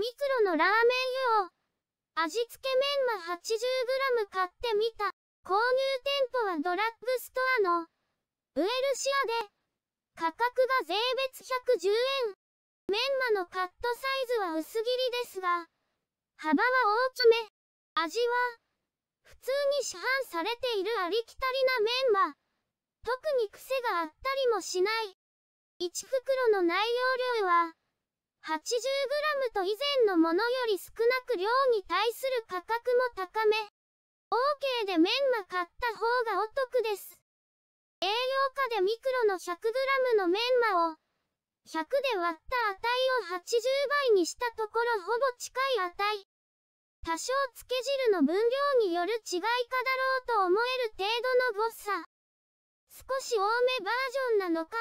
ミクロのラーメン湯を。味付けメンマ 80g 買ってみた。購入店舗はドラッグストアのウエルシアで価格が税別110円。メンマのカットサイズは薄切りですが幅は大きめ。味は普通に市販されているありきたりなメンマ。特に癖があったりもしない。1袋の内容量は 80g と以前のものより少なく量に対する価格も高め。OK でメンマ買った方がお得です。栄養価でミクロの 100g のメンマを、100で割った値を80倍にしたところほぼ近い値。多少漬け汁の分量による違いかだろうと思える程度の誤差。少し多めバージョンなのか。